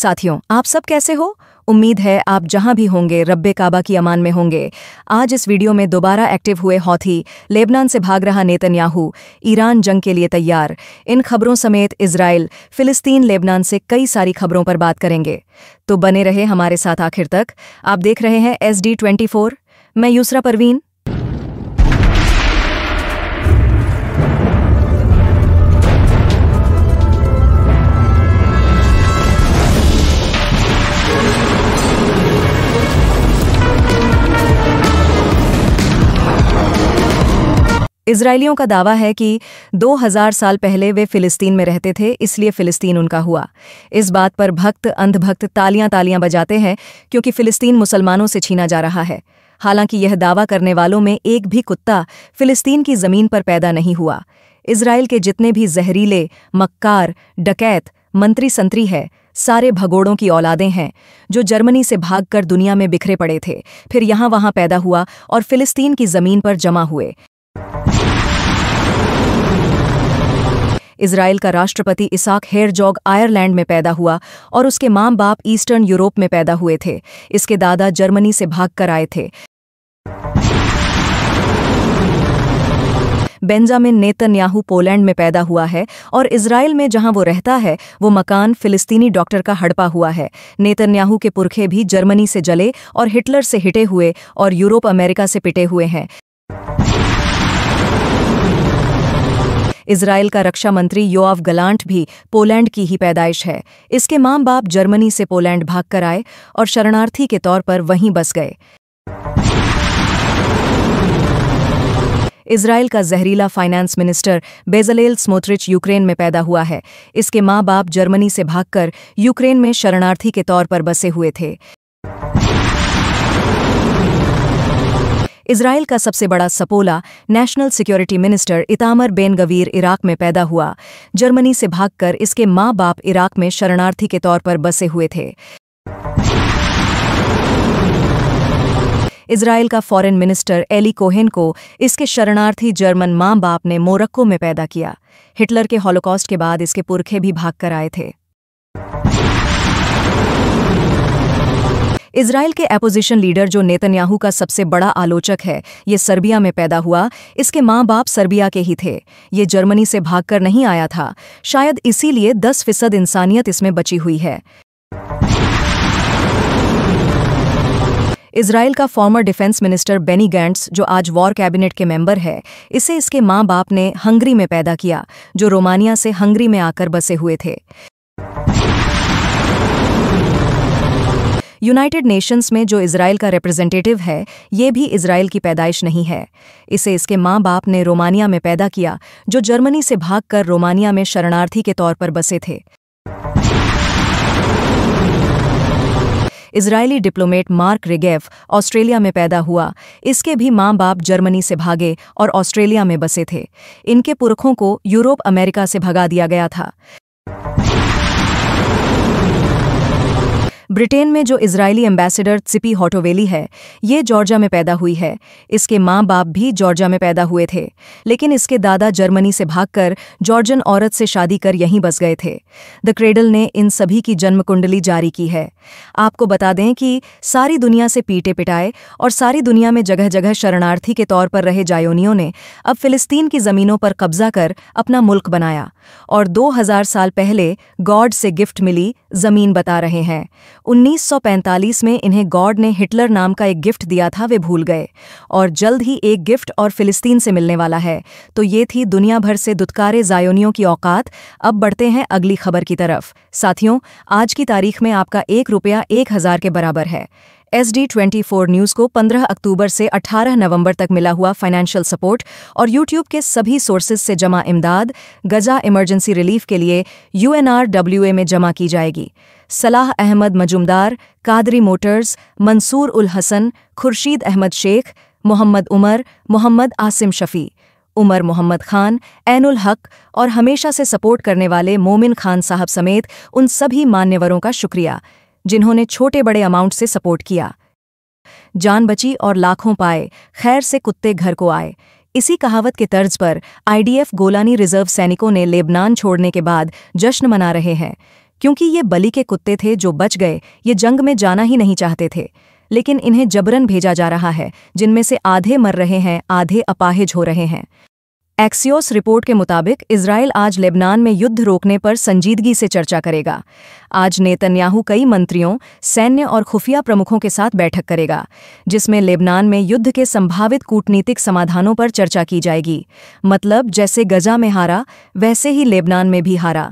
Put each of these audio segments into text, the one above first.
साथियों आप सब कैसे हो उम्मीद है आप जहां भी होंगे रब्बे काबा की अमान में होंगे आज इस वीडियो में दोबारा एक्टिव हुए हौथी लेबनान से भाग रहा नेतन्याहू ईरान जंग के लिए तैयार इन खबरों समेत इसराइल फिलिस्तीन लेबनान से कई सारी खबरों पर बात करेंगे तो बने रहे हमारे साथ आखिर तक आप देख रहे हैं एस डी ट्वेंटी फोर मैं यूसरा परवीन इसराइलियों का दावा है कि 2000 साल पहले वे फिलिस्तीन में रहते थे इसलिए फिलिस्तीन उनका हुआ इस बात पर भक्त अंधभक्त तालियां तालियां बजाते हैं क्योंकि फिलिस्तीन मुसलमानों से छीना जा रहा है हालांकि यह दावा करने वालों में एक भी कुत्ता फिलिस्तीन की ज़मीन पर पैदा नहीं हुआ इसराइल के जितने भी जहरीले मक्कार डकैत मंत्री संतरी है सारे भगोड़ों की औलादें हैं जो जर्मनी से भागकर दुनिया में बिखरे पड़े थे फिर यहाँ वहां पैदा हुआ और फिलिस्तीन की ज़मीन पर जमा हुए इसराइल का राष्ट्रपति इसाक हेरजॉग आयरलैंड में पैदा हुआ और उसके माम बाप ईस्टर्न यूरोप में पैदा हुए थे इसके दादा जर्मनी से भाग कर आए थे बेंजामिन नेतन्याहू पोलैंड में पैदा हुआ है और इसराइल में जहां वो रहता है वो मकान फिलिस्तीनी डॉक्टर का हड़पा हुआ है नेतन्याहू के पुरखे भी जर्मनी से जले और हिटलर से हिटे हुए और यूरोप अमेरिका से पिटे हुए हैं इसराइल का रक्षा मंत्री योआव गलांट भी पोलैंड की ही पैदाइश है इसके माँ बाप जर्मनी से पोलैंड भाग कर आए और शरणार्थी के तौर पर वहीं बस गए इसराइल का जहरीला finance minister Bezalel Smotrich Ukraine में पैदा हुआ है इसके माँ बाप जर्मनी से भागकर यूक्रेन में शरणार्थी के तौर पर बसे हुए थे इसराइल का सबसे बड़ा सपोला national security minister Itamar Ben Gvir Iraq में पैदा हुआ जर्मनी से भागकर इसके माँ बाप इराक में शरणार्थी के तौर पर बसे हुए थे इसराइल का फॉरेन मिनिस्टर एली कोहेन को इसके शरणार्थी जर्मन माँ बाप ने मोरक्को में पैदा किया हिटलर के हॉलोकॉस्ट के बाद इसके पुरखे भी भाग कर आए थे इसराइल के अपोजिशन लीडर जो नेतन्याहू का सबसे बड़ा आलोचक है ये सर्बिया में पैदा हुआ इसके माँ बाप सर्बिया के ही थे ये जर्मनी से भागकर नहीं आया था शायद इसीलिए दस फीसद इंसानियत इसमें बची हुई है इसराइल का former defence minister Benny Gantz जो आज वॉर कैबिनेट के मेंबर है इसे इसके माँ बाप ने हंगरी में पैदा किया जो रोमानिया से हंगरी में आकर बसे हुए थे यूनाइटेड नेशंस में जो इसराइल का रिप्रेजेंटेटिव है ये भी इसराइल की पैदाइश नहीं है इसे इसके माँ बाप ने रोमानिया में पैदा किया जो जर्मनी से भागकर रोमानिया में शरणार्थी के तौर पर बसे थे इजरायली डिप्लोमेट मार्क रिगेफ ऑस्ट्रेलिया में पैदा हुआ इसके भी माँ बाप जर्मनी से भागे और ऑस्ट्रेलिया में बसे थे इनके पुरखों को यूरोप अमेरिका से भगा दिया गया था ब्रिटेन में जो इजरायली एम्बेसडर सिपी हॉटोवेली है ये जॉर्जा में पैदा हुई है इसके माँ बाप भी जॉर्जा में पैदा हुए थे लेकिन इसके दादा जर्मनी से भागकर जॉर्जन औरत से शादी कर यहीं बस गए थे द क्रेडल ने इन सभी की जन्म कुंडली जारी की है आपको बता दें कि सारी दुनिया से पीटे पिटाए और सारी दुनिया में जगह जगह शरणार्थी के तौर पर रहे जायोनियों ने अब फिलिस्तीन की ज़मीनों पर कब्जा कर अपना मुल्क बनाया और दो साल पहले गॉड से गिफ्ट मिली ज़मीन बता रहे हैं 1945 में इन्हें गॉड ने हिटलर नाम का एक गिफ्ट दिया था वे भूल गए और जल्द ही एक गिफ्ट और फिलिस्तीन से मिलने वाला है तो ये थी दुनिया भर से दुत्कारे जायोनियों की औकात अब बढ़ते हैं अगली खबर की तरफ साथियों आज की तारीख में आपका एक रुपया एक हज़ार के बराबर है S D twenty four news को 15 अक्टूबर से 18 नवंबर तक मिला हुआ फाइनेंशियल सपोर्ट और यूट्यूब के सभी सोर्सेज से जमा इमदाद गजा इमरजेंसी रिलीफ के लिए यू में जमा की जाएगी सलाह अहमद मजुमदार कादरी मोटर्स मंसूर उल हसन खुर्शीद अहमद शेख मोहम्मद उमर मोहम्मद आसिम शफ़ी उमर मोहम्मद खान ऐनुल हक और हमेशा से सपोर्ट करने वाले मोमिन खान साहब समेत उन सभी मान्यवरों का शुक्रिया जिन्होंने छोटे बड़े अमाउंट से सपोर्ट किया जान बची और लाखों पाए खैर से कुत्ते घर को आए इसी कहावत के तर्ज पर आईडीएफ गोलानी रिजर्व सैनिकों ने लेबनान छोड़ने के बाद जश्न मना रहे हैं क्योंकि ये बली के कुत्ते थे जो बच गए ये जंग में जाना ही नहीं चाहते थे लेकिन इन्हें जबरन भेजा जा रहा है जिनमें से आधे मर रहे हैं आधे अपाहिज हो रहे हैं एक्सियोस रिपोर्ट के मुताबिक इसराइल आज लेबनान में युद्ध रोकने पर संजीदगी से चर्चा करेगा आज नेतन्याहू कई मंत्रियों सैन्य और खुफिया प्रमुखों के साथ बैठक करेगा जिसमें लेबनान में युद्ध के संभावित कूटनीतिक समाधानों पर चर्चा की जाएगी मतलब जैसे गजा में हारा वैसे ही लेबनान में भी हारा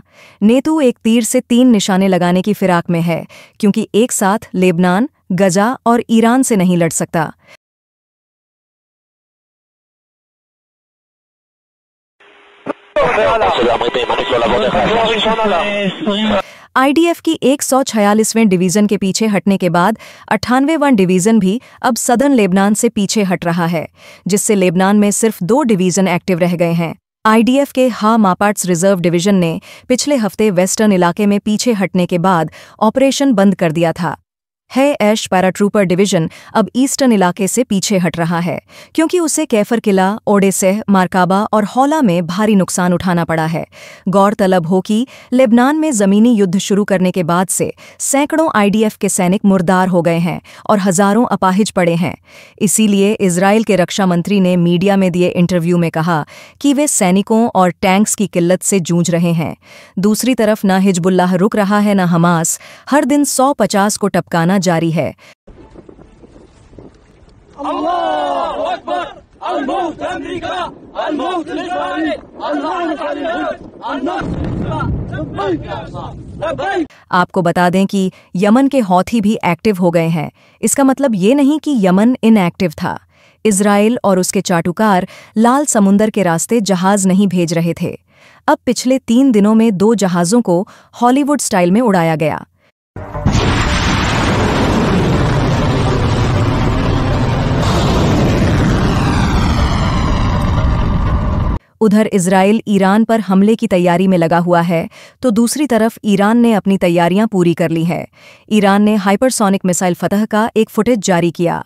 नेतू एक तीर से तीन निशाने लगाने की फिराक में है क्योंकि एक साथ लेबनान गजा और ईरान से नहीं लड़ सकता आईडीएफ की एक सौ छियालीसवें डिवीजन के पीछे हटने के बाद अट्ठानवे वन डिवीजन भी अब सदर्न लेबनान से पीछे हट रहा है जिससे लेबनान में सिर्फ दो डिवीजन एक्टिव रह गए हैं आईडीएफ के हा मापाट्स रिजर्व डिवीजन ने पिछले हफ्ते वेस्टर्न इलाके में पीछे हटने के बाद ऑपरेशन बंद कर दिया था है ऐश पैराट्रूपर डिवीजन अब ईस्टर्न इलाके से पीछे हट रहा है क्योंकि उसे कैफर किला ओडेसह मारकाबा और हौला में भारी नुकसान उठाना पड़ा है गौरतलब हो कि लेबनान में ज़मीनी युद्ध शुरू करने के बाद से सैकड़ों आईडीएफ के सैनिक मुर्दार हो गए हैं और हज़ारों अपाहिज पड़े हैं इसीलिए इसराइल के रक्षा मंत्री ने मीडिया में दिए इंटरव्यू में कहा कि वे सैनिकों और टैंक्स की किल्लत से जूझ रहे हैं दूसरी तरफ न हिजबुल्लाह रुक रहा है न हमास हर दिन सौ पचास को टपकाना करना जारी है आपको बता दें कि यमन के हौथी भी एक्टिव हो गए हैं इसका मतलब ये नहीं कि यमन इनएक्टिव था इसराइल और उसके चाटुकार लाल समुंदर के रास्ते जहाज नहीं भेज रहे थे अब पिछले तीन दिनों में दो जहाज़ों को हॉलीवुड स्टाइल में उड़ाया गया उधर इसराइल ईरान पर हमले की तैयारी में लगा हुआ है तो दूसरी तरफ ईरान ने अपनी तैयारियां पूरी कर ली हैं ईरान ने हाइपरसोनिक मिसाइल फतह का एक फुटेज जारी किया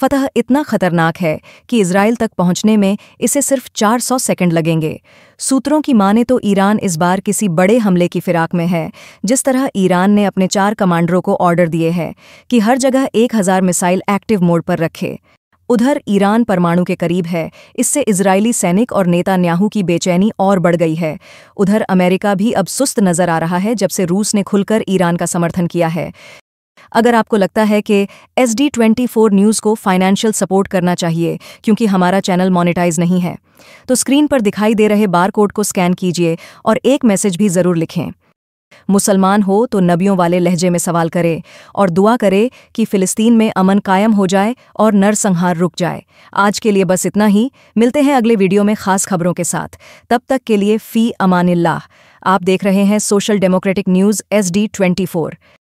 फतह इतना खतरनाक है कि इसराइल तक पहुंचने में इसे सिर्फ 400 सेकंड लगेंगे सूत्रों की माने तो ईरान इस बार किसी बड़े हमले की फिराक में है जिस तरह ईरान ने अपने चार कमांडरों को ऑर्डर दिए हैं कि हर जगह एक हज़ार मिसाइल एक्टिव मोड पर रखे उधर ईरान परमाणु के करीब है इससे इजरायली सैनिक और नेता न्याहू की बेचैनी और बढ़ गई है उधर अमेरिका भी अब सुस्त नजर आ रहा है जब से रूस ने खुलकर ईरान का समर्थन किया है अगर आपको लगता है कि S D twenty four news को फाइनेंशियल सपोर्ट करना चाहिए क्योंकि हमारा चैनल मॉनिटाइज नहीं है तो स्क्रीन पर दिखाई दे रहे बार कोड को स्कैन कीजिए और एक मैसेज भी ज़रूर लिखें मुसलमान हो तो नबियों वाले लहजे में सवाल करे और दुआ करे कि फ़िलिस्तीन में अमन कायम हो जाए और नरसंहार रुक जाए आज के लिए बस इतना ही मिलते हैं अगले वीडियो में ख़ास खबरों के साथ तब तक के लिए फ़ी अमानिल्लाह आप देख रहे हैं social democratic news S D twenty four